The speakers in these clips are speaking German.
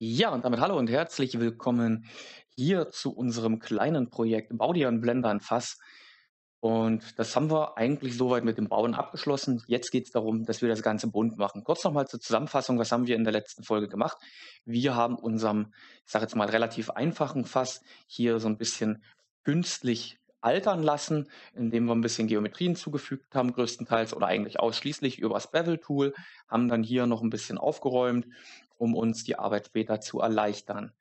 Ja, und damit hallo und herzlich willkommen hier zu unserem kleinen Projekt Bau dir einen Blender ein Fass. Und das haben wir eigentlich soweit mit dem Bauen abgeschlossen. Jetzt geht es darum, dass wir das Ganze bunt machen. Kurz nochmal zur Zusammenfassung, was haben wir in der letzten Folge gemacht? Wir haben unserem, ich sage jetzt mal, relativ einfachen Fass hier so ein bisschen künstlich altern lassen, indem wir ein bisschen Geometrien zugefügt haben, größtenteils oder eigentlich ausschließlich über das Bevel-Tool, haben dann hier noch ein bisschen aufgeräumt um uns die Arbeit später zu erleichtern.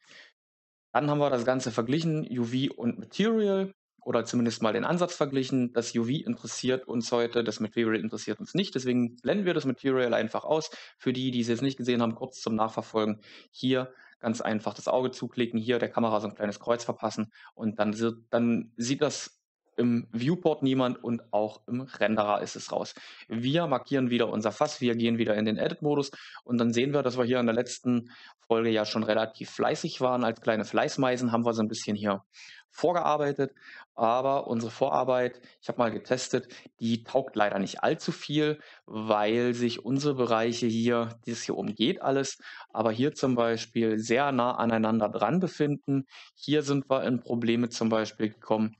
Dann haben wir das Ganze verglichen, UV und Material oder zumindest mal den Ansatz verglichen. Das UV interessiert uns heute, das Material interessiert uns nicht. Deswegen blenden wir das Material einfach aus. Für die, die es jetzt nicht gesehen haben, kurz zum Nachverfolgen. Hier ganz einfach das Auge zuklicken, hier der Kamera so ein kleines Kreuz verpassen und dann, dann sieht das im Viewport niemand und auch im Renderer ist es raus. Wir markieren wieder unser Fass, wir gehen wieder in den Edit-Modus und dann sehen wir, dass wir hier in der letzten Folge ja schon relativ fleißig waren. Als kleine Fleißmeisen haben wir so ein bisschen hier vorgearbeitet, aber unsere Vorarbeit, ich habe mal getestet, die taugt leider nicht allzu viel, weil sich unsere Bereiche hier, das hier umgeht alles, aber hier zum Beispiel sehr nah aneinander dran befinden. Hier sind wir in Probleme zum Beispiel gekommen,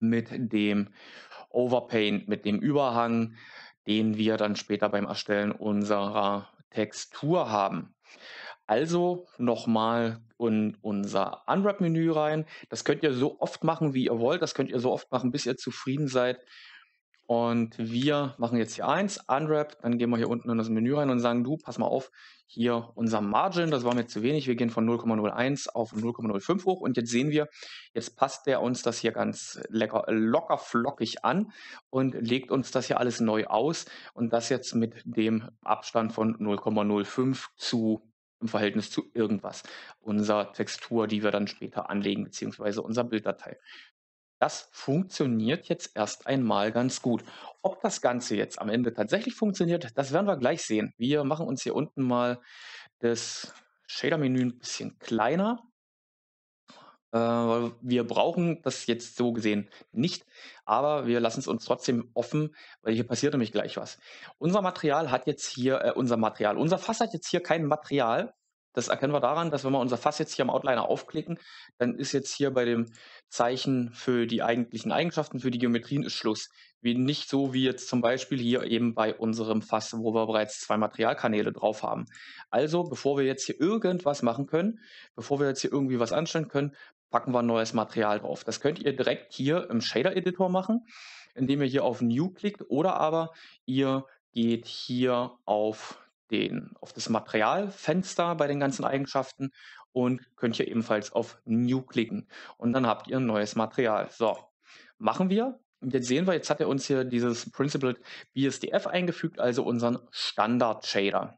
mit dem Overpaint, mit dem Überhang, den wir dann später beim Erstellen unserer Textur haben. Also nochmal in unser Unwrap-Menü rein. Das könnt ihr so oft machen, wie ihr wollt. Das könnt ihr so oft machen, bis ihr zufrieden seid und wir machen jetzt hier eins, unwrap, dann gehen wir hier unten in das Menü rein und sagen, du, pass mal auf, hier unser Margin, das war mir zu wenig, wir gehen von 0,01 auf 0,05 hoch und jetzt sehen wir, jetzt passt der uns das hier ganz lecker, locker flockig an und legt uns das hier alles neu aus und das jetzt mit dem Abstand von 0,05 zu im Verhältnis zu irgendwas. unserer Textur, die wir dann später anlegen, beziehungsweise unser Bilddatei. Das funktioniert jetzt erst einmal ganz gut. Ob das Ganze jetzt am Ende tatsächlich funktioniert, das werden wir gleich sehen. Wir machen uns hier unten mal das Shader-Menü ein bisschen kleiner. Äh, wir brauchen das jetzt so gesehen nicht, aber wir lassen es uns trotzdem offen, weil hier passiert nämlich gleich was. Unser Material hat jetzt hier, äh, unser Material, unser Fass hat jetzt hier kein Material, das erkennen wir daran, dass wenn wir unser Fass jetzt hier am Outliner aufklicken, dann ist jetzt hier bei dem Zeichen für die eigentlichen Eigenschaften, für die Geometrien ist Schluss. Wie nicht so wie jetzt zum Beispiel hier eben bei unserem Fass, wo wir bereits zwei Materialkanäle drauf haben. Also, bevor wir jetzt hier irgendwas machen können, bevor wir jetzt hier irgendwie was anstellen können, packen wir ein neues Material drauf. Das könnt ihr direkt hier im Shader-Editor machen, indem ihr hier auf New klickt oder aber ihr geht hier auf den, auf das Materialfenster bei den ganzen Eigenschaften und könnt hier ebenfalls auf New klicken. Und dann habt ihr ein neues Material. So, machen wir. Und jetzt sehen wir, jetzt hat er uns hier dieses Principled BSDF eingefügt, also unseren Standard-Shader.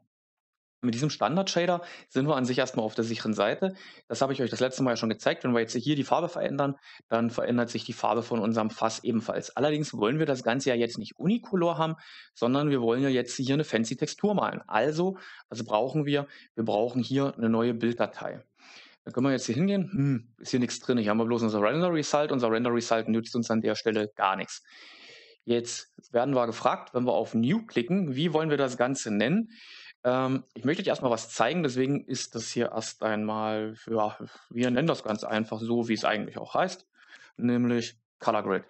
Mit diesem Standard-Shader sind wir an sich erstmal auf der sicheren Seite. Das habe ich euch das letzte Mal ja schon gezeigt. Wenn wir jetzt hier die Farbe verändern, dann verändert sich die Farbe von unserem Fass ebenfalls. Allerdings wollen wir das Ganze ja jetzt nicht unicolor haben, sondern wir wollen ja jetzt hier eine fancy Textur malen. Also, was also brauchen wir? Wir brauchen hier eine neue Bilddatei. Da können wir jetzt hier hingehen. Hm, ist hier nichts drin. Hier haben wir bloß unser Render Result. Unser Render Result nützt uns an der Stelle gar nichts. Jetzt werden wir gefragt, wenn wir auf New klicken, wie wollen wir das Ganze nennen? Ähm, ich möchte dir erstmal was zeigen, deswegen ist das hier erst einmal, ja, wir nennen das ganz einfach so, wie es eigentlich auch heißt, nämlich Color Grid.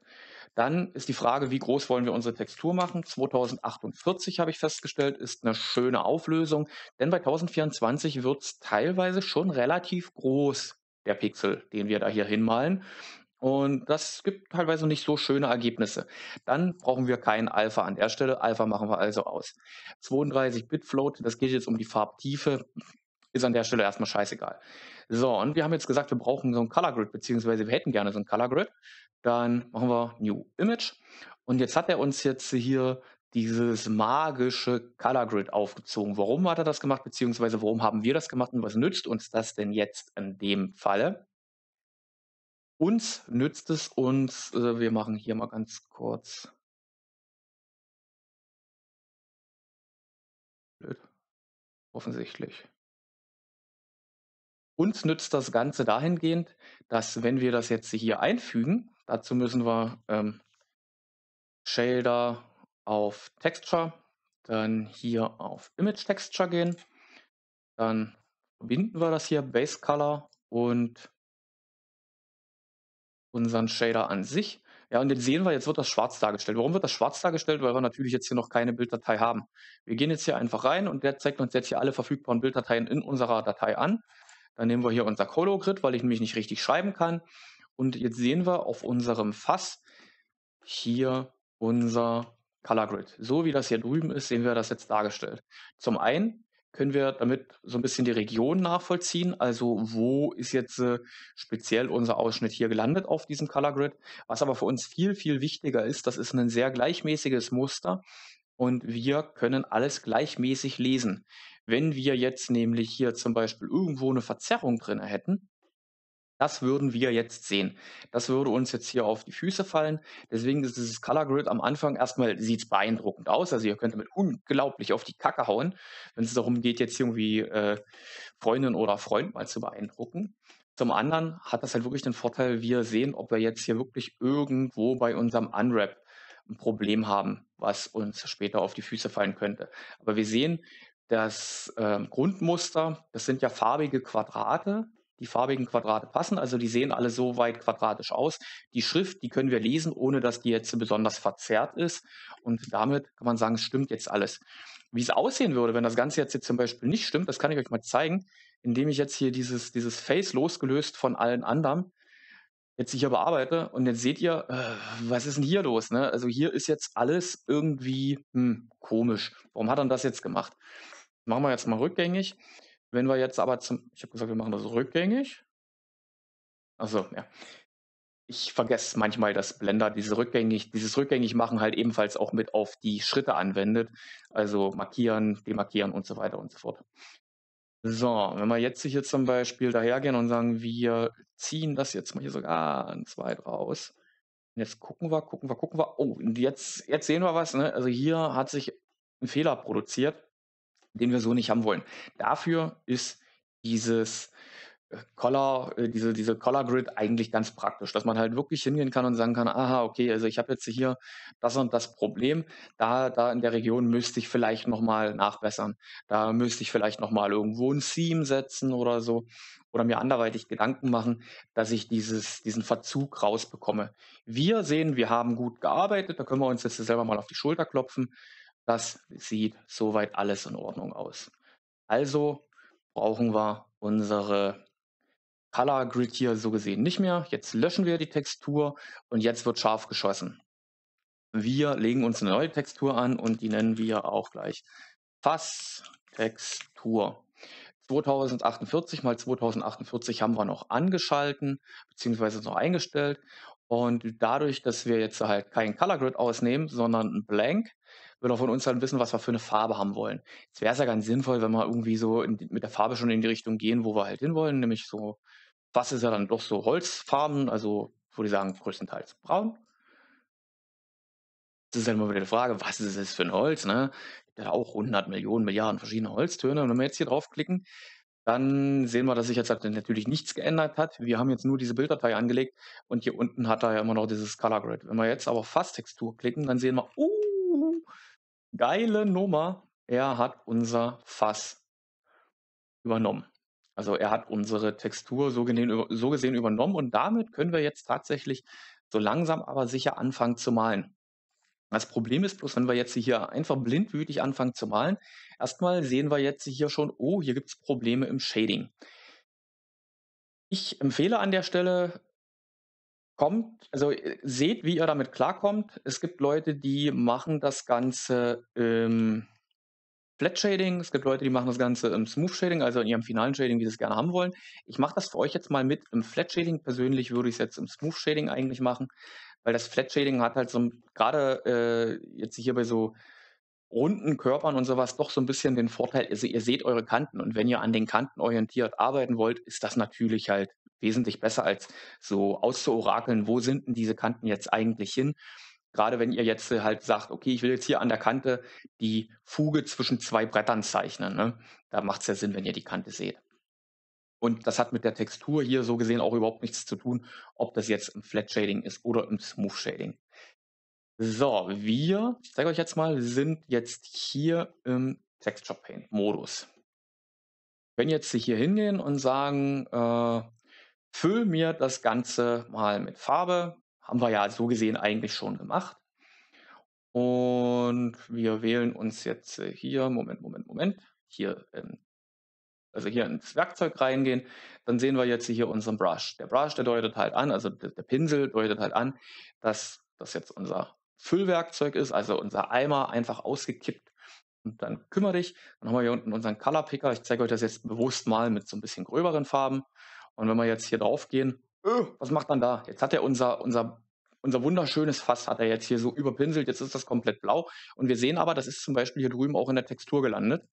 Dann ist die Frage, wie groß wollen wir unsere Textur machen? 2048 habe ich festgestellt, ist eine schöne Auflösung, denn bei 1024 wird es teilweise schon relativ groß, der Pixel, den wir da hier hinmalen. Und das gibt teilweise nicht so schöne Ergebnisse. Dann brauchen wir kein Alpha an der Stelle. Alpha machen wir also aus. 32-Bit-Float, das geht jetzt um die Farbtiefe, ist an der Stelle erstmal scheißegal. So, und wir haben jetzt gesagt, wir brauchen so ein Color Grid, beziehungsweise wir hätten gerne so ein Color Grid. Dann machen wir New Image. Und jetzt hat er uns jetzt hier dieses magische Color Grid aufgezogen. Warum hat er das gemacht, beziehungsweise warum haben wir das gemacht und was nützt uns das denn jetzt in dem Falle? uns nützt es uns. Äh, wir machen hier mal ganz kurz. Blöd. Offensichtlich. Uns nützt das Ganze dahingehend, dass wenn wir das jetzt hier einfügen, dazu müssen wir ähm, Shader auf Texture, dann hier auf Image Texture gehen, dann verbinden wir das hier Base Color und unseren Shader an sich. Ja, und den sehen wir, jetzt wird das schwarz dargestellt. Warum wird das schwarz dargestellt? Weil wir natürlich jetzt hier noch keine Bilddatei haben. Wir gehen jetzt hier einfach rein und der zeigt uns jetzt hier alle verfügbaren Bilddateien in unserer Datei an. Dann nehmen wir hier unser colo grid weil ich nämlich nicht richtig schreiben kann. Und jetzt sehen wir auf unserem Fass hier unser Color Grid. So wie das hier drüben ist, sehen wir das jetzt dargestellt. Zum einen können wir damit so ein bisschen die Region nachvollziehen? Also wo ist jetzt äh, speziell unser Ausschnitt hier gelandet auf diesem Color Grid? Was aber für uns viel, viel wichtiger ist, das ist ein sehr gleichmäßiges Muster und wir können alles gleichmäßig lesen. Wenn wir jetzt nämlich hier zum Beispiel irgendwo eine Verzerrung drin hätten, das würden wir jetzt sehen. Das würde uns jetzt hier auf die Füße fallen. Deswegen ist dieses Color Grid am Anfang erstmal, sieht beeindruckend aus. Also ihr könnt damit unglaublich auf die Kacke hauen, wenn es darum geht, jetzt irgendwie äh, Freundin oder Freund mal zu beeindrucken. Zum anderen hat das halt wirklich den Vorteil, wir sehen, ob wir jetzt hier wirklich irgendwo bei unserem Unwrap ein Problem haben, was uns später auf die Füße fallen könnte. Aber wir sehen, das äh, Grundmuster, das sind ja farbige Quadrate, die farbigen Quadrate passen, also die sehen alle so weit quadratisch aus. Die Schrift, die können wir lesen, ohne dass die jetzt besonders verzerrt ist. Und damit kann man sagen, es stimmt jetzt alles. Wie es aussehen würde, wenn das Ganze jetzt, jetzt zum Beispiel nicht stimmt, das kann ich euch mal zeigen, indem ich jetzt hier dieses, dieses Face losgelöst von allen anderen jetzt hier bearbeite und jetzt seht ihr, äh, was ist denn hier los? Ne? Also hier ist jetzt alles irgendwie hm, komisch. Warum hat er das jetzt gemacht? Machen wir jetzt mal rückgängig. Wenn wir jetzt aber zum, ich habe gesagt, wir machen das rückgängig. Also ja. Ich vergesse manchmal, dass Blender diese rückgängig, dieses rückgängig machen halt ebenfalls auch mit auf die Schritte anwendet. Also markieren, demarkieren und so weiter und so fort. So, wenn wir jetzt hier zum Beispiel dahergehen und sagen, wir ziehen das jetzt mal hier so ganz weit raus. jetzt gucken wir, gucken wir, gucken wir. Oh, und jetzt, jetzt sehen wir was. Ne? Also hier hat sich ein Fehler produziert den wir so nicht haben wollen. Dafür ist dieses äh, Color, äh, diese, diese Color Grid eigentlich ganz praktisch, dass man halt wirklich hingehen kann und sagen kann, aha, okay, also ich habe jetzt hier das und das Problem, da, da in der Region müsste ich vielleicht nochmal nachbessern, da müsste ich vielleicht nochmal irgendwo ein Seam setzen oder so oder mir anderweitig Gedanken machen, dass ich dieses, diesen Verzug rausbekomme. Wir sehen, wir haben gut gearbeitet, da können wir uns jetzt selber mal auf die Schulter klopfen. Das sieht soweit alles in Ordnung aus. Also brauchen wir unsere Color Grid hier so gesehen nicht mehr. Jetzt löschen wir die Textur und jetzt wird scharf geschossen. Wir legen uns eine neue Textur an und die nennen wir auch gleich Fass-Textur. 2048 mal 2048 haben wir noch angeschalten bzw. noch eingestellt. Und dadurch, dass wir jetzt halt kein Color Grid ausnehmen, sondern ein Blank, will auch von uns halt wissen, was wir für eine Farbe haben wollen. Jetzt wäre es ja ganz sinnvoll, wenn wir irgendwie so in, mit der Farbe schon in die Richtung gehen, wo wir halt hinwollen, nämlich so, was ist ja dann doch so Holzfarben, also würde ich sagen, größtenteils braun. Das ist halt immer wieder die Frage, was ist das für ein Holz, ne? Ja, auch 100 Millionen, Milliarden verschiedene Holztöne. Und wenn wir jetzt hier draufklicken, dann sehen wir, dass sich jetzt halt natürlich nichts geändert hat. Wir haben jetzt nur diese Bilddatei angelegt und hier unten hat er ja immer noch dieses Color Grid. Wenn wir jetzt aber auf Fast Textur klicken, dann sehen wir, oh, Geile Nummer. Er hat unser Fass übernommen. Also er hat unsere Textur so gesehen, so gesehen übernommen und damit können wir jetzt tatsächlich so langsam aber sicher anfangen zu malen. Das Problem ist bloß, wenn wir jetzt hier einfach blindwütig anfangen zu malen, erstmal sehen wir jetzt hier schon, oh, hier gibt es Probleme im Shading. Ich empfehle an der Stelle, kommt, also äh, seht, wie ihr damit klarkommt. Es gibt Leute, die machen das Ganze im ähm, Flat Shading, es gibt Leute, die machen das Ganze im Smooth Shading, also in ihrem finalen Shading, wie sie es gerne haben wollen. Ich mache das für euch jetzt mal mit im Flat Shading. Persönlich würde ich es jetzt im Smooth Shading eigentlich machen, weil das Flat Shading hat halt so gerade äh, jetzt hier bei so runden Körpern und sowas doch so ein bisschen den Vorteil, also ihr seht eure Kanten und wenn ihr an den Kanten orientiert arbeiten wollt, ist das natürlich halt wesentlich besser als so auszuorakeln, wo sind denn diese Kanten jetzt eigentlich hin? Gerade wenn ihr jetzt halt sagt, okay, ich will jetzt hier an der Kante die Fuge zwischen zwei Brettern zeichnen, ne? da macht es ja Sinn, wenn ihr die Kante seht. Und das hat mit der Textur hier so gesehen auch überhaupt nichts zu tun, ob das jetzt im Flat Shading ist oder im Smooth Shading. So, wir, ich zeige euch jetzt mal, sind jetzt hier im Texture paint modus Wenn jetzt Sie hier hingehen und sagen, äh, füll mir das Ganze mal mit Farbe, haben wir ja so gesehen eigentlich schon gemacht. Und wir wählen uns jetzt hier, Moment, Moment, Moment, hier in, also hier ins Werkzeug reingehen, dann sehen wir jetzt hier unseren Brush. Der Brush, der deutet halt an, also der Pinsel deutet halt an, dass das jetzt unser Füllwerkzeug ist, also unser Eimer einfach ausgekippt. Und dann kümmere dich. Dann haben wir hier unten unseren Color Picker. Ich zeige euch das jetzt bewusst mal mit so ein bisschen gröberen Farben. Und wenn wir jetzt hier drauf gehen, öh, was macht man da? Jetzt hat er unser, unser, unser wunderschönes Fass hat er jetzt hier so überpinselt. Jetzt ist das komplett blau. Und wir sehen aber, das ist zum Beispiel hier drüben auch in der Textur gelandet.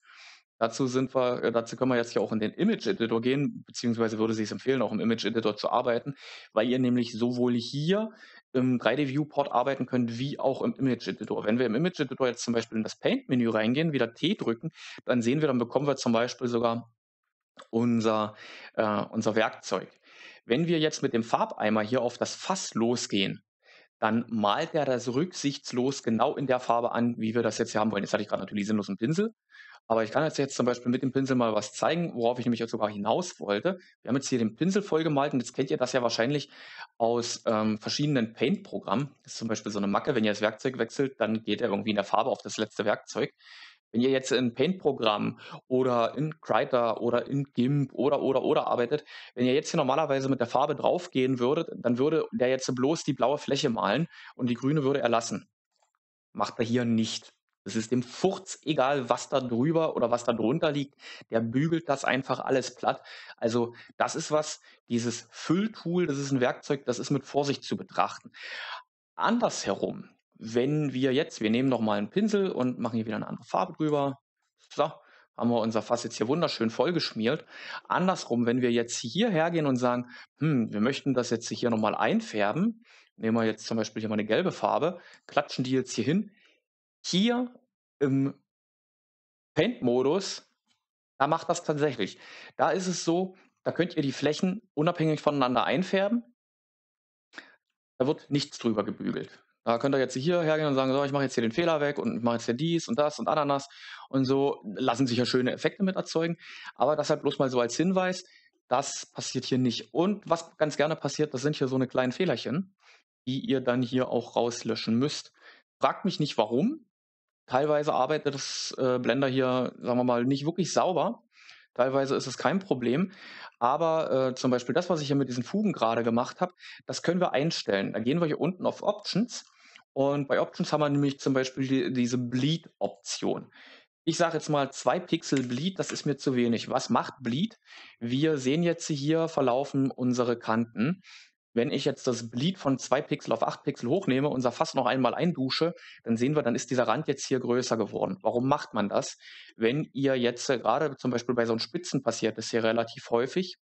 Dazu sind wir, äh, dazu können wir jetzt hier auch in den Image Editor gehen, beziehungsweise würde ich es empfehlen, auch im Image Editor zu arbeiten, weil ihr nämlich sowohl hier im 3D-Viewport arbeiten können, wie auch im Image-Editor. Wenn wir im Image-Editor jetzt zum Beispiel in das Paint-Menü reingehen, wieder T drücken, dann sehen wir, dann bekommen wir zum Beispiel sogar unser, äh, unser Werkzeug. Wenn wir jetzt mit dem Farbeimer hier auf das Fass losgehen, dann malt er das rücksichtslos genau in der Farbe an, wie wir das jetzt hier haben wollen. Jetzt hatte ich gerade natürlich sinnlosen Pinsel, aber ich kann jetzt, jetzt zum Beispiel mit dem Pinsel mal was zeigen, worauf ich nämlich jetzt sogar hinaus wollte. Wir haben jetzt hier den Pinsel vollgemalt und jetzt kennt ihr das ja wahrscheinlich aus ähm, verschiedenen Paint-Programmen. Das ist zum Beispiel so eine Macke, wenn ihr das Werkzeug wechselt, dann geht er irgendwie in der Farbe auf das letzte Werkzeug. Wenn ihr jetzt in Paint-Programm oder in Krita oder in GIMP oder oder oder arbeitet, wenn ihr jetzt hier normalerweise mit der Farbe draufgehen würdet, dann würde der jetzt bloß die blaue Fläche malen und die grüne würde er lassen. Macht er hier nicht. Es ist dem Furz egal, was da drüber oder was da drunter liegt. Der bügelt das einfach alles platt. Also das ist was, dieses Fülltool, das ist ein Werkzeug, das ist mit Vorsicht zu betrachten. Andersherum, wenn wir jetzt, wir nehmen nochmal einen Pinsel und machen hier wieder eine andere Farbe drüber. So, haben wir unser Fass jetzt hier wunderschön vollgeschmiert. Andersrum, wenn wir jetzt hierher gehen und sagen, hm, wir möchten das jetzt hier nochmal einfärben, nehmen wir jetzt zum Beispiel hier mal eine gelbe Farbe, klatschen die jetzt hier hin. Hier im Paint-Modus, da macht das tatsächlich. Da ist es so, da könnt ihr die Flächen unabhängig voneinander einfärben. Da wird nichts drüber gebügelt. Da könnt ihr jetzt hier hergehen und sagen, so, ich mache jetzt hier den Fehler weg und ich mache jetzt hier dies und das und Ananas und so. Lassen sich ja schöne Effekte mit erzeugen. Aber das halt bloß mal so als Hinweis, das passiert hier nicht. Und was ganz gerne passiert, das sind hier so eine kleinen Fehlerchen, die ihr dann hier auch rauslöschen müsst. Fragt mich nicht warum. Teilweise arbeitet das äh, Blender hier, sagen wir mal, nicht wirklich sauber. Teilweise ist es kein Problem. Aber äh, zum Beispiel das, was ich hier mit diesen Fugen gerade gemacht habe, das können wir einstellen. Da gehen wir hier unten auf Options. Und bei Options haben wir nämlich zum Beispiel die, diese Bleed-Option. Ich sage jetzt mal 2 Pixel Bleed, das ist mir zu wenig. Was macht Bleed? Wir sehen jetzt hier verlaufen unsere Kanten. Wenn ich jetzt das Bleed von 2 Pixel auf 8 Pixel hochnehme, unser Fass noch einmal eindusche, dann sehen wir, dann ist dieser Rand jetzt hier größer geworden. Warum macht man das? Wenn ihr jetzt äh, gerade zum Beispiel bei so einem Spitzen passiert, ist hier relativ häufig,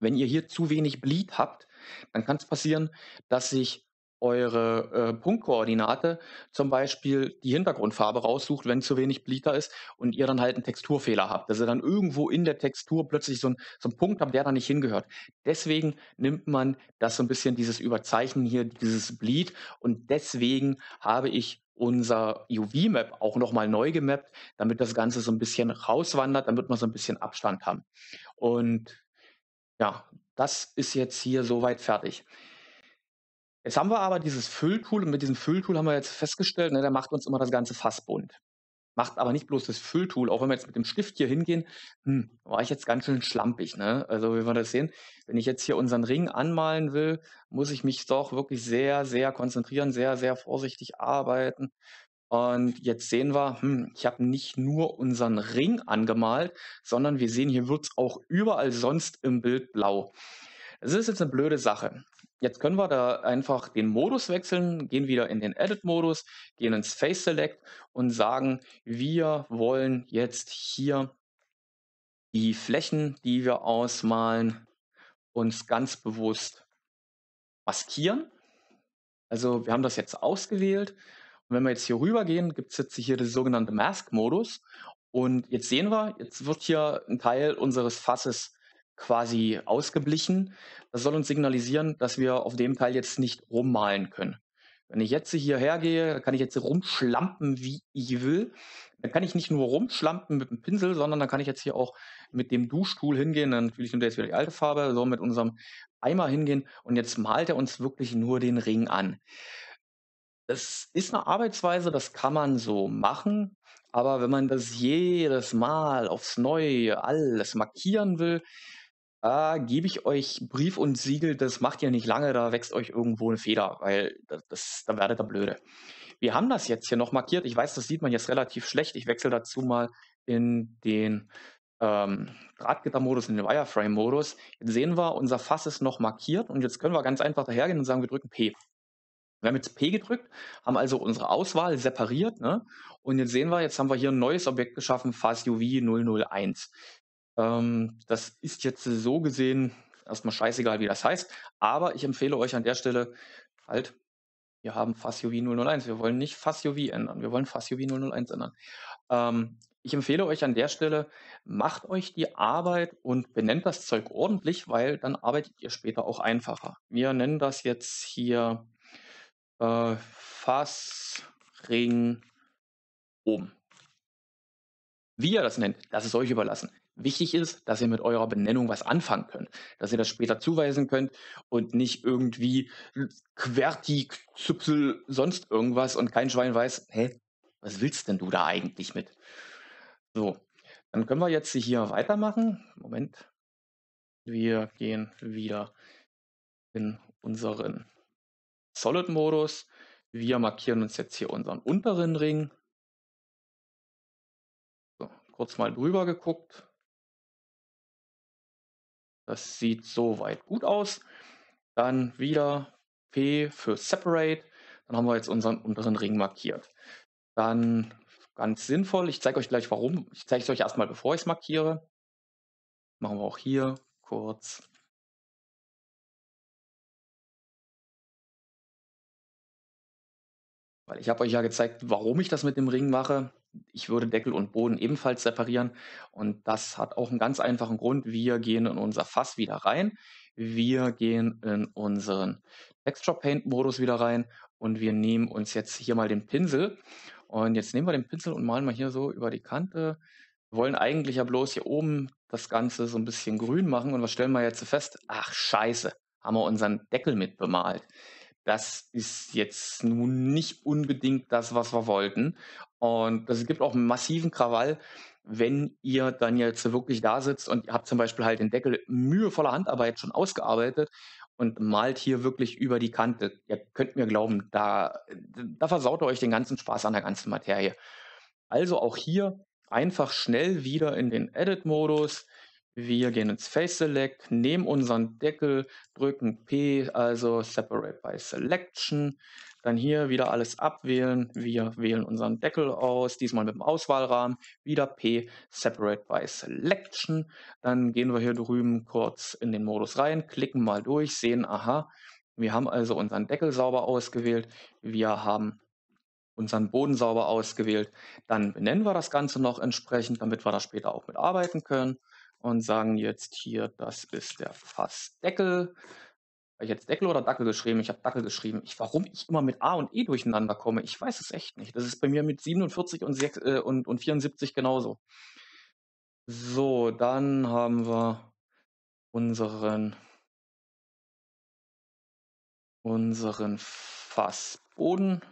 wenn ihr hier zu wenig Bleed habt, dann kann es passieren, dass sich eure äh, Punktkoordinate zum Beispiel die Hintergrundfarbe raussucht, wenn zu wenig Bliter ist und ihr dann halt einen Texturfehler habt, dass ihr dann irgendwo in der Textur plötzlich so, ein, so einen Punkt habt, der da nicht hingehört. Deswegen nimmt man das so ein bisschen, dieses Überzeichnen hier, dieses Bleed und deswegen habe ich unser UV-Map auch nochmal neu gemappt, damit das Ganze so ein bisschen rauswandert, damit wir so ein bisschen Abstand haben. Und ja, das ist jetzt hier soweit fertig. Jetzt haben wir aber dieses Fülltool und mit diesem Fülltool haben wir jetzt festgestellt, ne, der macht uns immer das ganze Fass bunt. Macht aber nicht bloß das Fülltool, auch wenn wir jetzt mit dem Stift hier hingehen, hm, war ich jetzt ganz schön schlampig, ne? Also wie wir das sehen, wenn ich jetzt hier unseren Ring anmalen will, muss ich mich doch wirklich sehr, sehr konzentrieren, sehr, sehr vorsichtig arbeiten. Und jetzt sehen wir, hm, ich habe nicht nur unseren Ring angemalt, sondern wir sehen, hier wird es auch überall sonst im Bild blau. Es ist jetzt eine blöde Sache. Jetzt können wir da einfach den Modus wechseln, gehen wieder in den Edit-Modus, gehen ins Face Select und sagen, wir wollen jetzt hier die Flächen, die wir ausmalen, uns ganz bewusst maskieren. Also wir haben das jetzt ausgewählt. Und wenn wir jetzt hier rüber gehen, gibt es jetzt hier den sogenannten Mask-Modus. Und jetzt sehen wir, jetzt wird hier ein Teil unseres Fasses quasi ausgeblichen. Das soll uns signalisieren, dass wir auf dem Teil jetzt nicht rummalen können. Wenn ich jetzt hierher gehe, kann ich jetzt rumschlampen, wie ich will. Dann kann ich nicht nur rumschlampen mit dem Pinsel, sondern dann kann ich jetzt hier auch mit dem Duschstuhl hingehen. Dann natürlich nimmt er jetzt wieder die alte Farbe, so mit unserem Eimer hingehen. Und jetzt malt er uns wirklich nur den Ring an. Das ist eine Arbeitsweise, das kann man so machen. Aber wenn man das jedes Mal aufs Neue alles markieren will, da ah, gebe ich euch Brief und Siegel, das macht ihr nicht lange, da wächst euch irgendwo ein Feder, weil das, das, da werdet ihr blöde. Wir haben das jetzt hier noch markiert. Ich weiß, das sieht man jetzt relativ schlecht. Ich wechsle dazu mal in den ähm, Drahtgittermodus, in den Wireframe-Modus. Jetzt sehen wir, unser Fass ist noch markiert und jetzt können wir ganz einfach dahergehen und sagen, wir drücken P. Wir haben jetzt P gedrückt, haben also unsere Auswahl separiert. Ne? Und jetzt sehen wir, jetzt haben wir hier ein neues Objekt geschaffen, Fass UV 001. Ähm, das ist jetzt so gesehen erstmal scheißegal, wie das heißt. Aber ich empfehle euch an der Stelle halt, wir haben FastUV 001. Wir wollen nicht FastUV ändern. Wir wollen FastUV 001 ändern. Ähm, ich empfehle euch an der Stelle, macht euch die Arbeit und benennt das Zeug ordentlich, weil dann arbeitet ihr später auch einfacher. Wir nennen das jetzt hier äh, Fassring oben. Wie ihr das nennt, das ist euch überlassen. Wichtig ist, dass ihr mit eurer Benennung was anfangen könnt, dass ihr das später zuweisen könnt und nicht irgendwie querti, XY, sonst irgendwas und kein Schwein weiß, hä, was willst denn du da eigentlich mit? So, dann können wir jetzt hier weitermachen. Moment. Wir gehen wieder in unseren Solid-Modus. Wir markieren uns jetzt hier unseren unteren Ring. So, kurz mal drüber geguckt. Das sieht soweit gut aus. Dann wieder P für Separate. Dann haben wir jetzt unseren unteren Ring markiert. Dann ganz sinnvoll, ich zeige euch gleich warum. Ich zeige es euch erstmal, bevor ich es markiere. Machen wir auch hier kurz. Weil ich habe euch ja gezeigt, warum ich das mit dem Ring mache ich würde Deckel und Boden ebenfalls separieren. Und das hat auch einen ganz einfachen Grund. Wir gehen in unser Fass wieder rein. Wir gehen in unseren Texture Paint Modus wieder rein und wir nehmen uns jetzt hier mal den Pinsel. Und jetzt nehmen wir den Pinsel und malen mal hier so über die Kante. Wir wollen eigentlich ja bloß hier oben das Ganze so ein bisschen grün machen. Und was stellen wir jetzt fest? Ach, scheiße, haben wir unseren Deckel mit bemalt das ist jetzt nun nicht unbedingt das, was wir wollten. Und das gibt auch einen massiven Krawall, wenn ihr dann jetzt wirklich da sitzt und ihr habt zum Beispiel halt den Deckel mühevoller Handarbeit schon ausgearbeitet und malt hier wirklich über die Kante. Ihr könnt mir glauben, da, da versaut ihr euch den ganzen Spaß an der ganzen Materie. Also auch hier einfach schnell wieder in den Edit-Modus, wir gehen ins Face Select, nehmen unseren Deckel, drücken P, also Separate by Selection. Dann hier wieder alles abwählen. Wir wählen unseren Deckel aus, diesmal mit dem Auswahlrahmen. Wieder P, Separate by Selection. Dann gehen wir hier drüben kurz in den Modus rein, klicken mal durch, sehen, aha, wir haben also unseren Deckel sauber ausgewählt. Wir haben unseren Boden sauber ausgewählt. Dann benennen wir das Ganze noch entsprechend, damit wir da später auch mitarbeiten können und sagen jetzt hier, das ist der Fassdeckel. Habe ich jetzt Deckel oder Dackel geschrieben? Ich habe Dackel geschrieben. Ich, warum ich immer mit A und E durcheinander komme, ich weiß es echt nicht. Das ist bei mir mit 47 und, 6, äh, und, und 74 genauso. So, dann haben wir unseren, unseren Fassboden.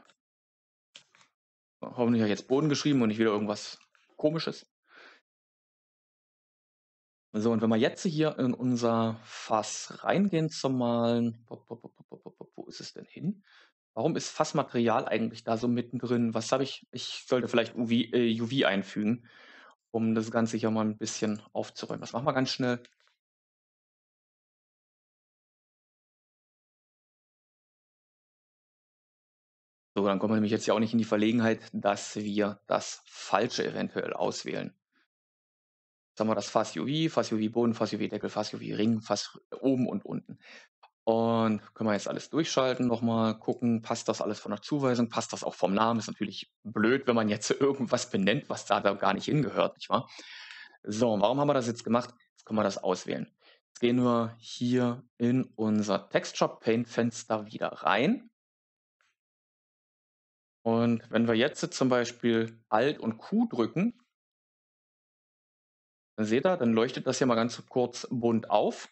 Hoffentlich habe ich jetzt Boden geschrieben und nicht wieder irgendwas komisches. So, und wenn wir jetzt hier in unser Fass reingehen zum Malen, wo ist es denn hin? Warum ist Fassmaterial eigentlich da so mittendrin? Was habe ich? Ich sollte vielleicht UV, äh, UV einfügen, um das Ganze hier mal ein bisschen aufzuräumen. Das machen wir ganz schnell. So, dann kommen wir nämlich jetzt ja auch nicht in die Verlegenheit, dass wir das Falsche eventuell auswählen sagen wir das Fass UV, Fass UV Boden, Fass UV Deckel, Fass UV Ring, Fass oben und unten. Und können wir jetzt alles durchschalten, nochmal gucken, passt das alles von der Zuweisung, passt das auch vom Namen? Ist natürlich blöd, wenn man jetzt irgendwas benennt, was da, da gar nicht hingehört, nicht wahr? So, warum haben wir das jetzt gemacht? Jetzt können wir das auswählen. Jetzt gehen wir hier in unser Texture Paint Fenster wieder rein. Und wenn wir jetzt zum Beispiel Alt und Q drücken, Seht ihr, dann leuchtet das hier mal ganz kurz bunt auf.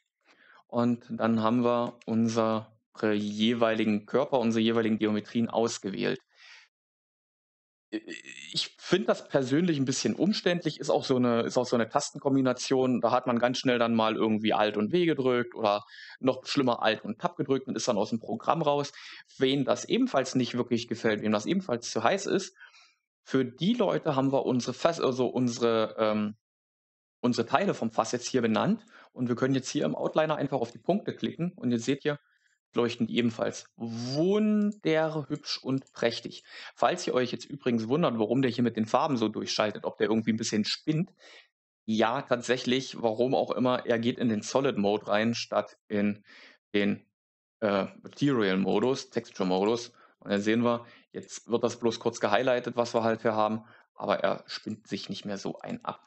Und dann haben wir unsere jeweiligen Körper, unsere jeweiligen Geometrien ausgewählt. Ich finde das persönlich ein bisschen umständlich, ist auch, so eine, ist auch so eine Tastenkombination. Da hat man ganz schnell dann mal irgendwie Alt und W gedrückt oder noch schlimmer Alt und Tab gedrückt und ist dann aus dem Programm raus. Wen das ebenfalls nicht wirklich gefällt, wem das ebenfalls zu heiß ist, für die Leute haben wir unsere, Fest also unsere ähm, unsere Teile vom Fass jetzt hier benannt und wir können jetzt hier im Outliner einfach auf die Punkte klicken und jetzt seht ihr, leuchten die ebenfalls wunderhübsch und prächtig. Falls ihr euch jetzt übrigens wundert, warum der hier mit den Farben so durchschaltet, ob der irgendwie ein bisschen spinnt, ja, tatsächlich, warum auch immer, er geht in den Solid Mode rein statt in den äh, Material Modus, Texture Modus. Und dann sehen wir, jetzt wird das bloß kurz gehighlightet, was wir halt hier haben, aber er spinnt sich nicht mehr so ein ab.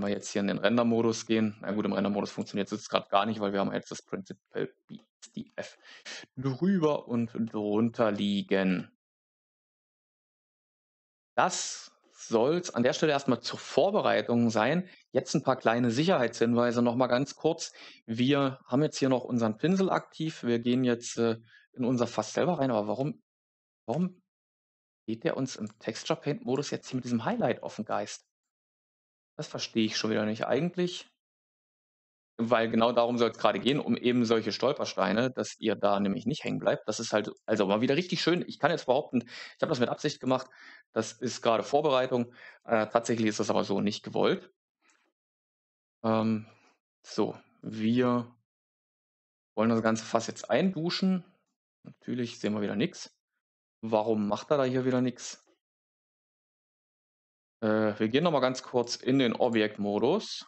Wenn wir jetzt hier in den Render-Modus gehen, na gut, im Render-Modus funktioniert es jetzt gerade gar nicht, weil wir haben jetzt das Principal BSDF drüber und drunter liegen. Das soll es an der Stelle erstmal zur Vorbereitung sein. Jetzt ein paar kleine Sicherheitshinweise nochmal ganz kurz. Wir haben jetzt hier noch unseren Pinsel aktiv. Wir gehen jetzt äh, in unser Fass selber rein, aber warum, warum geht der uns im Texture Paint Modus jetzt hier mit diesem Highlight auf den Geist? Das verstehe ich schon wieder nicht eigentlich. Weil genau darum soll es gerade gehen, um eben solche Stolpersteine, dass ihr da nämlich nicht hängen bleibt. Das ist halt, also mal wieder richtig schön. Ich kann jetzt behaupten, ich habe das mit Absicht gemacht. Das ist gerade Vorbereitung. Äh, tatsächlich ist das aber so nicht gewollt. Ähm, so, wir wollen das ganze Fass jetzt einduschen. Natürlich sehen wir wieder nichts. Warum macht er da hier wieder nichts? Äh, wir gehen nochmal ganz kurz in den Objektmodus.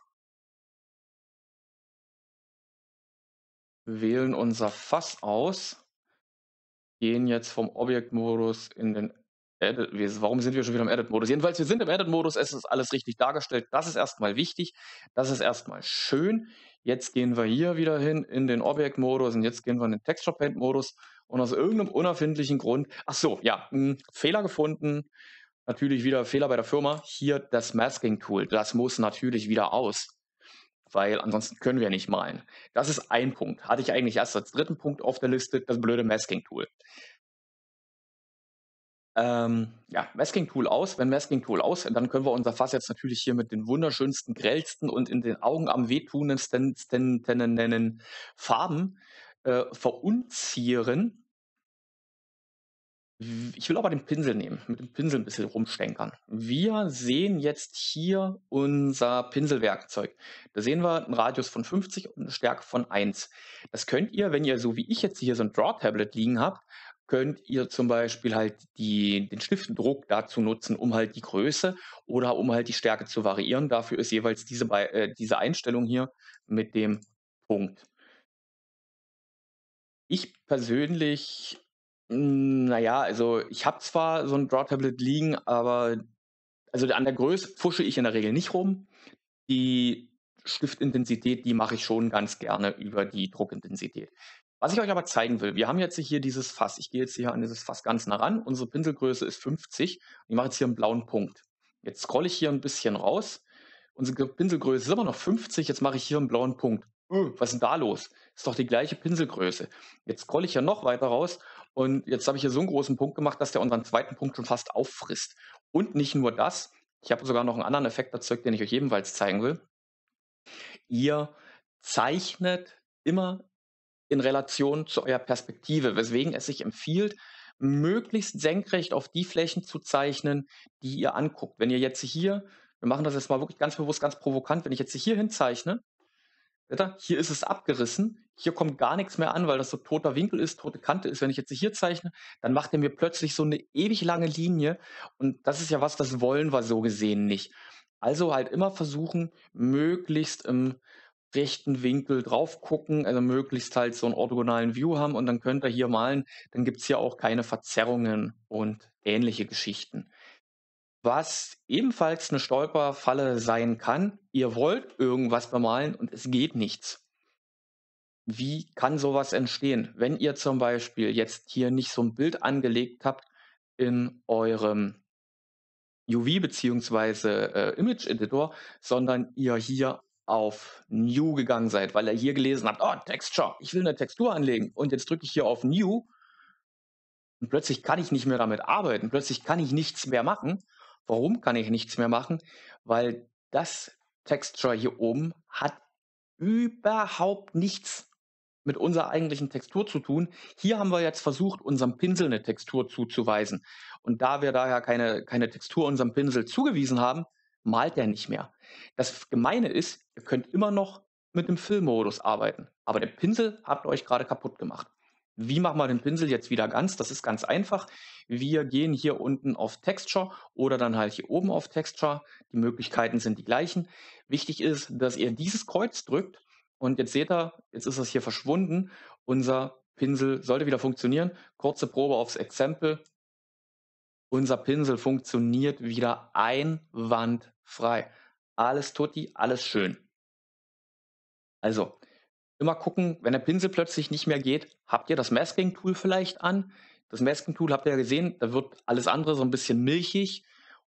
Wählen unser Fass aus. Gehen jetzt vom Objektmodus in den Edit. Warum sind wir schon wieder im Edit-Modus? Jedenfalls, wir sind im Edit-Modus. Es ist alles richtig dargestellt. Das ist erstmal wichtig. Das ist erstmal schön. Jetzt gehen wir hier wieder hin in den Objektmodus und jetzt gehen wir in den Texture-Paint-Modus. Und aus irgendeinem unerfindlichen Grund, ach so, ja, hm, Fehler gefunden. Natürlich wieder Fehler bei der Firma. Hier das Masking-Tool. Das muss natürlich wieder aus, weil ansonsten können wir nicht malen. Das ist ein Punkt. Hatte ich eigentlich erst als dritten Punkt auf der Liste, das blöde Masking-Tool. Ähm, ja, Masking Tool aus. Wenn Masking Tool aus, dann können wir unser Fass jetzt natürlich hier mit den wunderschönsten, grellsten und in den Augen am wehtunendsten Farben äh, verunzieren. Ich will aber den Pinsel nehmen, mit dem Pinsel ein bisschen rumstenkern. Wir sehen jetzt hier unser Pinselwerkzeug. Da sehen wir einen Radius von 50 und eine Stärke von 1. Das könnt ihr, wenn ihr so wie ich jetzt hier so ein Draw-Tablet liegen habt, könnt ihr zum Beispiel halt die, den Stiftendruck dazu nutzen, um halt die Größe oder um halt die Stärke zu variieren. Dafür ist jeweils diese, äh, diese Einstellung hier mit dem Punkt. Ich persönlich hm, naja, also ich habe zwar so ein Draw-Tablet liegen, aber also an der Größe pfusche ich in der Regel nicht rum. Die Stiftintensität, die mache ich schon ganz gerne über die Druckintensität. Was ich euch aber zeigen will, wir haben jetzt hier dieses Fass. Ich gehe jetzt hier an dieses Fass ganz nah ran. Unsere Pinselgröße ist 50. Ich mache jetzt hier einen blauen Punkt. Jetzt scrolle ich hier ein bisschen raus. Unsere Pinselgröße ist immer noch 50. Jetzt mache ich hier einen blauen Punkt. Hm. was ist denn da los? Ist doch die gleiche Pinselgröße. Jetzt scrolle ich ja noch weiter raus und jetzt habe ich hier so einen großen Punkt gemacht, dass der unseren zweiten Punkt schon fast auffrisst. Und nicht nur das, ich habe sogar noch einen anderen Effekt erzeugt, den ich euch ebenfalls zeigen will. Ihr zeichnet immer in Relation zu eurer Perspektive, weswegen es sich empfiehlt, möglichst senkrecht auf die Flächen zu zeichnen, die ihr anguckt. Wenn ihr jetzt hier, wir machen das jetzt mal wirklich ganz bewusst, ganz provokant, wenn ich jetzt hier hinzeichne hier ist es abgerissen. Hier kommt gar nichts mehr an, weil das so toter Winkel ist, tote Kante ist. Wenn ich jetzt hier zeichne, dann macht er mir plötzlich so eine ewig lange Linie. Und das ist ja was, das wollen wir so gesehen nicht. Also halt immer versuchen, möglichst im rechten Winkel drauf gucken, also möglichst halt so einen orthogonalen View haben und dann könnt ihr hier malen. Dann gibt es hier auch keine Verzerrungen und ähnliche Geschichten was ebenfalls eine Stolperfalle sein kann. Ihr wollt irgendwas bemalen und es geht nichts. Wie kann sowas entstehen? Wenn ihr zum Beispiel jetzt hier nicht so ein Bild angelegt habt in eurem UV beziehungsweise äh, Image Editor, sondern ihr hier auf New gegangen seid, weil ihr hier gelesen habt, oh, Texture, ich will eine Textur anlegen und jetzt drücke ich hier auf New und plötzlich kann ich nicht mehr damit arbeiten, plötzlich kann ich nichts mehr machen Warum kann ich nichts mehr machen? Weil das Texture hier oben hat überhaupt nichts mit unserer eigentlichen Textur zu tun. Hier haben wir jetzt versucht, unserem Pinsel eine Textur zuzuweisen. Und da wir daher keine, keine Textur unserem Pinsel zugewiesen haben, malt er nicht mehr. Das Gemeine ist, ihr könnt immer noch mit dem fill arbeiten. Aber der Pinsel habt ihr euch gerade kaputt gemacht. Wie machen wir den Pinsel jetzt wieder ganz? Das ist ganz einfach. Wir gehen hier unten auf Texture oder dann halt hier oben auf Texture. Die Möglichkeiten sind die gleichen. Wichtig ist, dass ihr dieses Kreuz drückt und jetzt seht ihr, jetzt ist das hier verschwunden. Unser Pinsel sollte wieder funktionieren. Kurze Probe aufs Exempel. Unser Pinsel funktioniert wieder einwandfrei. Alles tutti, alles schön. Also, immer gucken, wenn der Pinsel plötzlich nicht mehr geht, habt ihr das Masking-Tool vielleicht an? Das Masking-Tool habt ihr ja gesehen, da wird alles andere so ein bisschen milchig.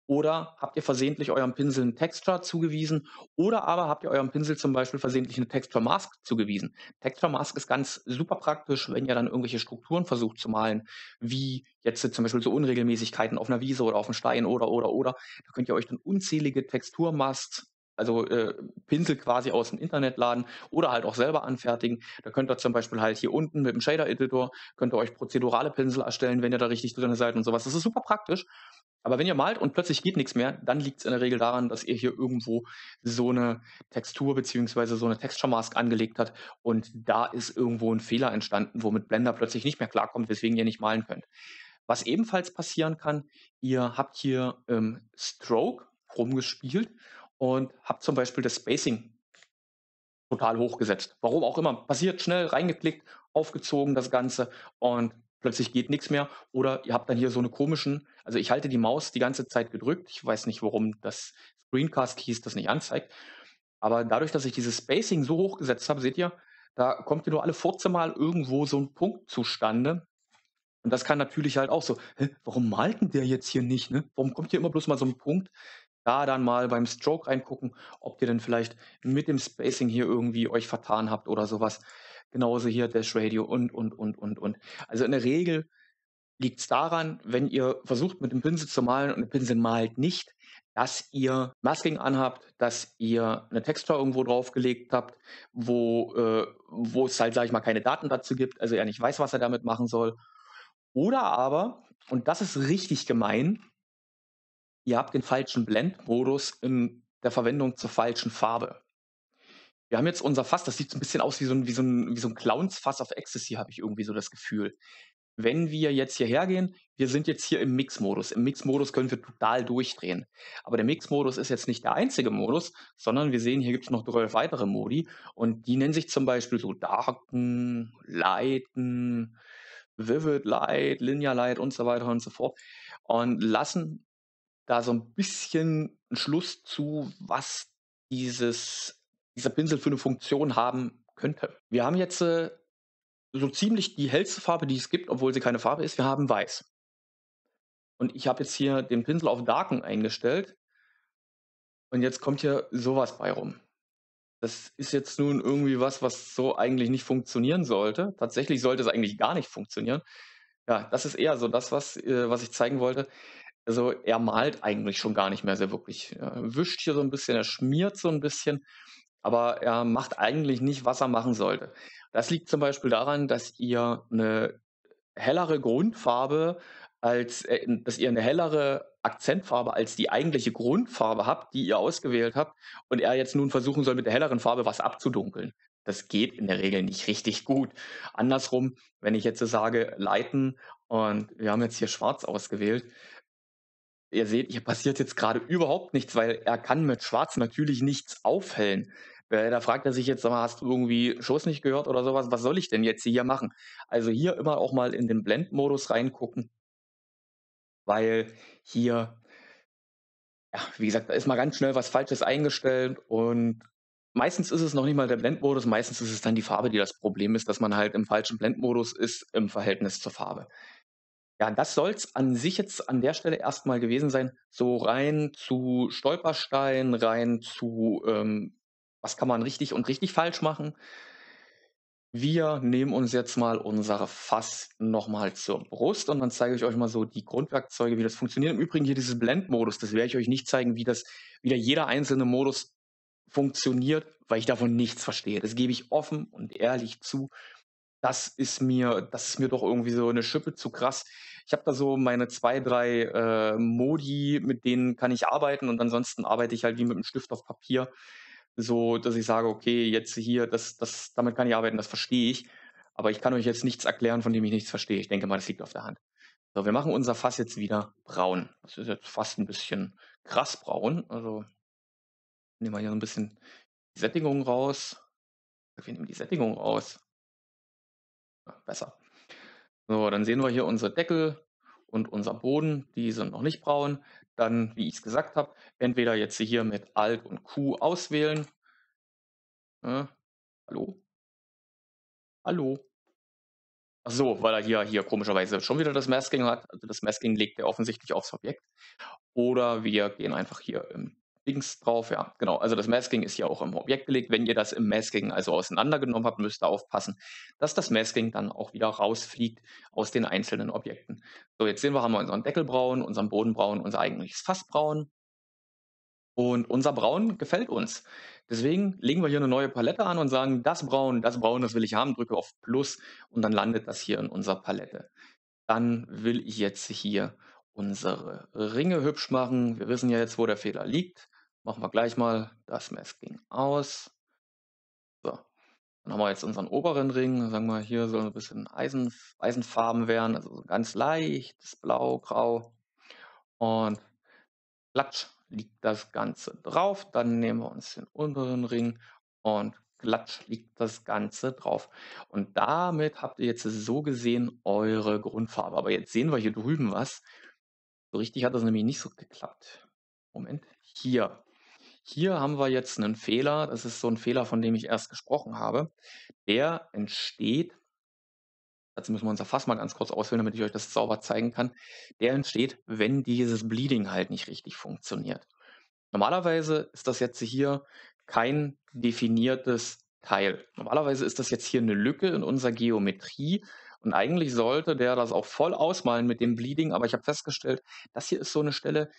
Oder habt ihr versehentlich eurem Pinsel eine Texture zugewiesen? Oder aber habt ihr eurem Pinsel zum Beispiel versehentlich eine Texture Mask zugewiesen? Texture Mask ist ganz super praktisch, wenn ihr dann irgendwelche Strukturen versucht zu malen, wie jetzt zum Beispiel so Unregelmäßigkeiten auf einer Wiese oder auf einem Stein oder, oder, oder. Da könnt ihr euch dann unzählige Texturmasks also äh, Pinsel quasi aus dem Internet laden oder halt auch selber anfertigen. Da könnt ihr zum Beispiel halt hier unten mit dem Shader-Editor, könnt ihr euch prozedurale Pinsel erstellen, wenn ihr da richtig drin seid und sowas. Das ist super praktisch. Aber wenn ihr malt und plötzlich geht nichts mehr, dann liegt es in der Regel daran, dass ihr hier irgendwo so eine Textur bzw. so eine Texture Mask angelegt habt und da ist irgendwo ein Fehler entstanden, womit Blender plötzlich nicht mehr klarkommt, weswegen ihr nicht malen könnt. Was ebenfalls passieren kann, ihr habt hier ähm, Stroke rumgespielt und habe zum Beispiel das Spacing total hochgesetzt. Warum auch immer. Passiert schnell, reingeklickt, aufgezogen das Ganze und plötzlich geht nichts mehr. Oder ihr habt dann hier so eine komischen, also ich halte die Maus die ganze Zeit gedrückt. Ich weiß nicht, warum das Screencast Keys das nicht anzeigt. Aber dadurch, dass ich dieses Spacing so hochgesetzt habe, seht ihr, da kommt hier nur alle 14 Mal irgendwo so ein Punkt zustande. Und das kann natürlich halt auch so, hä, warum malten der jetzt hier nicht? Ne? Warum kommt hier immer bloß mal so ein Punkt? da dann mal beim Stroke reingucken, ob ihr denn vielleicht mit dem Spacing hier irgendwie euch vertan habt oder sowas. Genauso hier Dash Radio und, und, und, und, und. Also in der Regel liegt es daran, wenn ihr versucht mit dem Pinsel zu malen und der Pinsel malt nicht, dass ihr Masking anhabt, dass ihr eine Textur irgendwo draufgelegt habt, wo, äh, wo es halt, sag ich mal, keine Daten dazu gibt, also er nicht weiß, was er damit machen soll. Oder aber, und das ist richtig gemein, ihr habt den falschen Blend-Modus in der Verwendung zur falschen Farbe. Wir haben jetzt unser Fass, das sieht ein bisschen aus wie so ein, wie so ein, wie so ein Clowns-Fass auf Ecstasy, habe ich irgendwie so das Gefühl. Wenn wir jetzt hierher gehen, wir sind jetzt hier im Mix-Modus. Im Mix-Modus können wir total durchdrehen. Aber der Mix-Modus ist jetzt nicht der einzige Modus, sondern wir sehen, hier gibt es noch drei weitere Modi. Und die nennen sich zum Beispiel so Darken, Lighten, Vivid Light, Linear Light und so weiter und so fort. Und lassen da so ein bisschen einen Schluss zu, was dieses, dieser Pinsel für eine Funktion haben könnte. Wir haben jetzt äh, so ziemlich die hellste Farbe, die es gibt, obwohl sie keine Farbe ist. Wir haben weiß. Und ich habe jetzt hier den Pinsel auf Darken eingestellt. Und jetzt kommt hier sowas bei rum. Das ist jetzt nun irgendwie was, was so eigentlich nicht funktionieren sollte. Tatsächlich sollte es eigentlich gar nicht funktionieren. Ja, das ist eher so das, was, äh, was ich zeigen wollte. Also er malt eigentlich schon gar nicht mehr sehr wirklich. Er wischt hier so ein bisschen, er schmiert so ein bisschen, aber er macht eigentlich nicht, was er machen sollte. Das liegt zum Beispiel daran, dass ihr eine hellere Grundfarbe als, äh, dass ihr eine hellere Akzentfarbe als die eigentliche Grundfarbe habt, die ihr ausgewählt habt, und er jetzt nun versuchen soll, mit der helleren Farbe was abzudunkeln. Das geht in der Regel nicht richtig gut. Andersrum, wenn ich jetzt so sage, leiten und wir haben jetzt hier schwarz ausgewählt, ihr seht, hier passiert jetzt gerade überhaupt nichts, weil er kann mit Schwarz natürlich nichts aufhellen. Äh, da fragt er sich jetzt, mal, hast du irgendwie Schuss nicht gehört oder sowas? Was soll ich denn jetzt hier machen? Also hier immer auch mal in den Blendmodus reingucken, weil hier, ja, wie gesagt, da ist mal ganz schnell was Falsches eingestellt und meistens ist es noch nicht mal der Blendmodus, meistens ist es dann die Farbe, die das Problem ist, dass man halt im falschen Blendmodus ist im Verhältnis zur Farbe. Ja, das soll es an sich jetzt an der Stelle erstmal gewesen sein, so rein zu Stolperstein, rein zu, ähm, was kann man richtig und richtig falsch machen. Wir nehmen uns jetzt mal unsere Fass nochmal zur Brust und dann zeige ich euch mal so die Grundwerkzeuge, wie das funktioniert. Im Übrigen hier dieses Blend-Modus, das werde ich euch nicht zeigen, wie das wieder jeder einzelne Modus funktioniert, weil ich davon nichts verstehe. Das gebe ich offen und ehrlich zu. Das ist mir, das ist mir doch irgendwie so eine Schippe zu krass ich habe da so meine zwei, drei äh, Modi, mit denen kann ich arbeiten und ansonsten arbeite ich halt wie mit einem Stift auf Papier, so dass ich sage, okay, jetzt hier, das, das, damit kann ich arbeiten, das verstehe ich, aber ich kann euch jetzt nichts erklären, von dem ich nichts verstehe. Ich denke mal, das liegt auf der Hand. So, wir machen unser Fass jetzt wieder braun. Das ist jetzt fast ein bisschen krass braun. Also nehmen wir hier so ein bisschen die Sättigung raus. Wir nehmen die Sättigung raus. besser. So, dann sehen wir hier unsere Deckel und unser Boden, die sind noch nicht braun. Dann, wie ich es gesagt habe, entweder jetzt hier mit Alt und Q auswählen. Äh, hallo? Hallo? Ach so, weil er hier, hier komischerweise schon wieder das Masking hat. Also das Masking legt er offensichtlich aufs Objekt. Oder wir gehen einfach hier im Links drauf, ja, genau. Also das Masking ist ja auch im Objekt gelegt. Wenn ihr das im Masking also auseinandergenommen habt, müsst ihr aufpassen, dass das Masking dann auch wieder rausfliegt aus den einzelnen Objekten. So, jetzt sehen wir, haben wir unseren Deckelbraun, unseren Bodenbraun, unser eigentliches Fassbraun. Und unser Braun gefällt uns. Deswegen legen wir hier eine neue Palette an und sagen, das Braun, das Braun, das will ich haben, drücke auf Plus und dann landet das hier in unserer Palette. Dann will ich jetzt hier unsere Ringe hübsch machen. Wir wissen ja jetzt, wo der Fehler liegt. Machen wir gleich mal das Masking aus. So. Dann haben wir jetzt unseren oberen Ring. Sagen wir, hier soll ein bisschen Eisen, Eisenfarben werden. Also so ganz leichtes Blau, Grau. Und glatt liegt das Ganze drauf. Dann nehmen wir uns den unteren Ring und glatt liegt das Ganze drauf. Und damit habt ihr jetzt so gesehen eure Grundfarbe. Aber jetzt sehen wir hier drüben was. So richtig hat das nämlich nicht so geklappt. Moment, hier. Hier haben wir jetzt einen Fehler. Das ist so ein Fehler, von dem ich erst gesprochen habe. Der entsteht, dazu müssen wir unser Fass mal ganz kurz auswählen, damit ich euch das sauber zeigen kann. Der entsteht, wenn dieses Bleeding halt nicht richtig funktioniert. Normalerweise ist das jetzt hier kein definiertes Teil. Normalerweise ist das jetzt hier eine Lücke in unserer Geometrie, und eigentlich sollte der das auch voll ausmalen mit dem Bleeding, aber ich habe festgestellt, das hier ist so eine Stelle,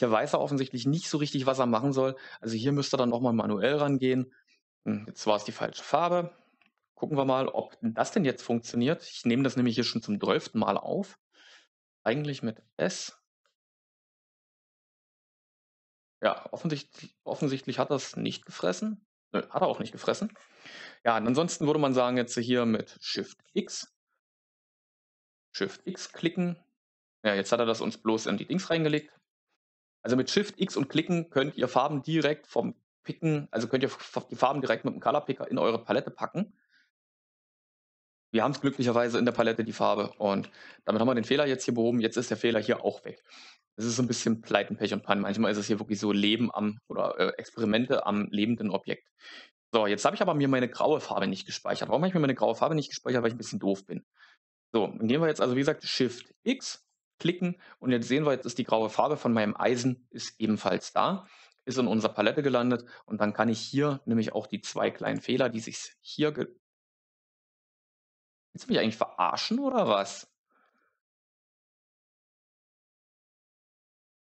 hier weiß er offensichtlich nicht so richtig, was er machen soll. Also hier müsste er dann nochmal manuell rangehen. Hm, jetzt war es die falsche Farbe. Gucken wir mal, ob das denn jetzt funktioniert. Ich nehme das nämlich hier schon zum 12. Mal auf. Eigentlich mit S. Ja, offensichtlich, offensichtlich hat das nicht gefressen. Nö, hat er auch nicht gefressen. Ja, ansonsten würde man sagen, jetzt hier mit Shift X. Shift X klicken. Ja, jetzt hat er das uns bloß in die Dings reingelegt. Also mit Shift X und Klicken könnt ihr Farben direkt vom Picken, also könnt ihr die Farben direkt mit dem Color Picker in eure Palette packen. Wir haben es glücklicherweise in der Palette die Farbe und damit haben wir den Fehler jetzt hier behoben. Jetzt ist der Fehler hier auch weg. Es ist so ein bisschen Pleiten, Pech und Pannen. Manchmal ist es hier wirklich so Leben am oder äh, Experimente am lebenden Objekt. So, jetzt habe ich aber mir meine graue Farbe nicht gespeichert. Warum habe ich mir meine graue Farbe nicht gespeichert? Weil ich ein bisschen doof bin. So, dann gehen wir jetzt also, wie gesagt, Shift X klicken und jetzt sehen wir, jetzt ist die graue Farbe von meinem Eisen ist ebenfalls da, ist in unserer Palette gelandet und dann kann ich hier nämlich auch die zwei kleinen Fehler, die sich hier... Jetzt will ich eigentlich verarschen oder was?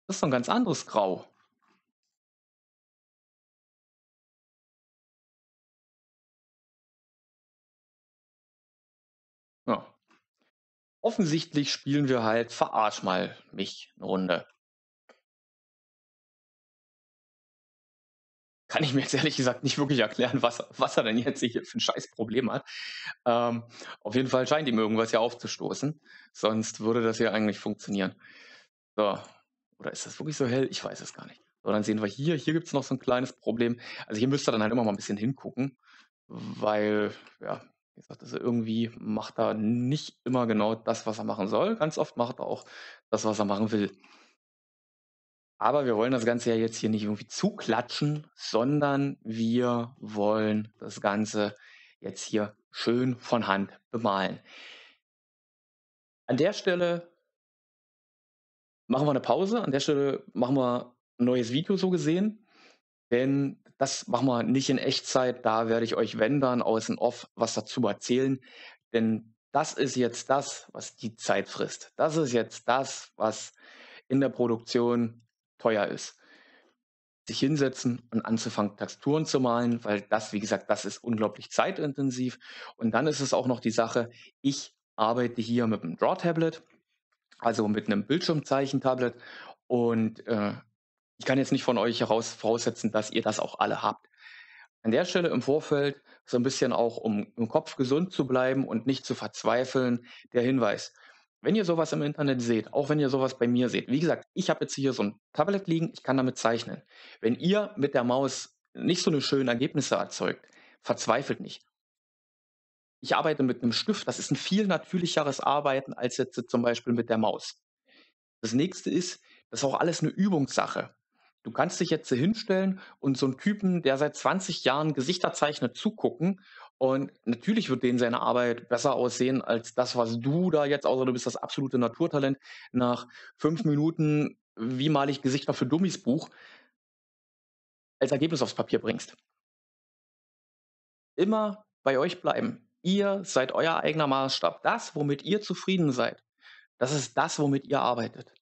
Das ist doch ein ganz anderes Grau. Offensichtlich spielen wir halt Verarsch mal mich eine Runde. Kann ich mir jetzt ehrlich gesagt nicht wirklich erklären, was was er denn jetzt hier für 'n Scheißproblem hat. Ähm, auf jeden Fall scheint ihm irgendwas ja aufzustoßen, sonst würde das ja eigentlich funktionieren. So, oder ist das wirklich so hell? Ich weiß es gar nicht. So, dann sehen wir hier, hier gibt es noch so ein kleines Problem. Also, hier müsst ihr dann halt immer mal ein bisschen hingucken, weil ja wie gesagt, also irgendwie macht er nicht immer genau das, was er machen soll. Ganz oft macht er auch das, was er machen will. Aber wir wollen das Ganze ja jetzt hier nicht irgendwie zuklatschen, sondern wir wollen das Ganze jetzt hier schön von Hand bemalen. An der Stelle machen wir eine Pause, an der Stelle machen wir ein neues Video so gesehen, denn das machen wir nicht in Echtzeit. Da werde ich euch, wenn dann, außen off was dazu erzählen. Denn das ist jetzt das, was die Zeit frisst. Das ist jetzt das, was in der Produktion teuer ist. Sich hinsetzen und anzufangen, Texturen zu malen, weil das, wie gesagt, das ist unglaublich zeitintensiv. Und dann ist es auch noch die Sache, ich arbeite hier mit einem Draw-Tablet, also mit einem Bildschirmzeichentablet und äh, ich kann jetzt nicht von euch heraus voraussetzen, dass ihr das auch alle habt. An der Stelle im Vorfeld so ein bisschen auch, um im Kopf gesund zu bleiben und nicht zu verzweifeln, der Hinweis. Wenn ihr sowas im Internet seht, auch wenn ihr sowas bei mir seht, wie gesagt, ich habe jetzt hier so ein Tablet liegen, ich kann damit zeichnen. Wenn ihr mit der Maus nicht so eine schöne Ergebnisse erzeugt, verzweifelt nicht. Ich arbeite mit einem Stift, das ist ein viel natürlicheres Arbeiten als jetzt zum Beispiel mit der Maus. Das nächste ist, das ist auch alles eine Übungssache. Du kannst dich jetzt hinstellen und so einen Typen, der seit 20 Jahren Gesichter zeichnet, zugucken. Und natürlich wird denen seine Arbeit besser aussehen als das, was du da jetzt, außer du bist das absolute Naturtalent, nach fünf Minuten, wie male ich Gesichter für Dummies Buch, als Ergebnis aufs Papier bringst. Immer bei euch bleiben. Ihr seid euer eigener Maßstab. Das, womit ihr zufrieden seid, das ist das, womit ihr arbeitet.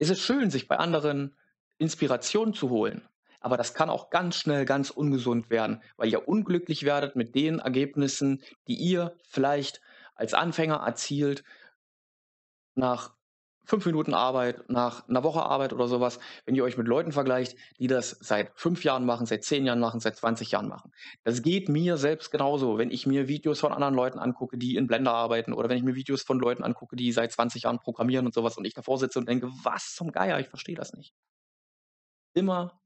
Es ist schön, sich bei anderen Inspiration zu holen. Aber das kann auch ganz schnell ganz ungesund werden, weil ihr unglücklich werdet mit den Ergebnissen, die ihr vielleicht als Anfänger erzielt nach fünf Minuten Arbeit, nach einer Woche Arbeit oder sowas, wenn ihr euch mit Leuten vergleicht, die das seit fünf Jahren machen, seit zehn Jahren machen, seit 20 Jahren machen. Das geht mir selbst genauso, wenn ich mir Videos von anderen Leuten angucke, die in Blender arbeiten oder wenn ich mir Videos von Leuten angucke, die seit 20 Jahren programmieren und sowas und ich davor sitze und denke, was zum Geier, ich verstehe das nicht immer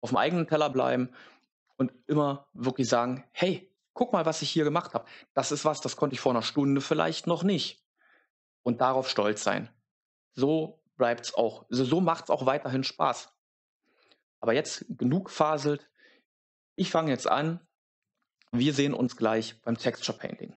auf dem eigenen Teller bleiben und immer wirklich sagen, hey, guck mal, was ich hier gemacht habe. Das ist was, das konnte ich vor einer Stunde vielleicht noch nicht. Und darauf stolz sein. So bleibt es auch. So, so es auch weiterhin Spaß. Aber jetzt genug faselt. Ich fange jetzt an. Wir sehen uns gleich beim Texture Painting.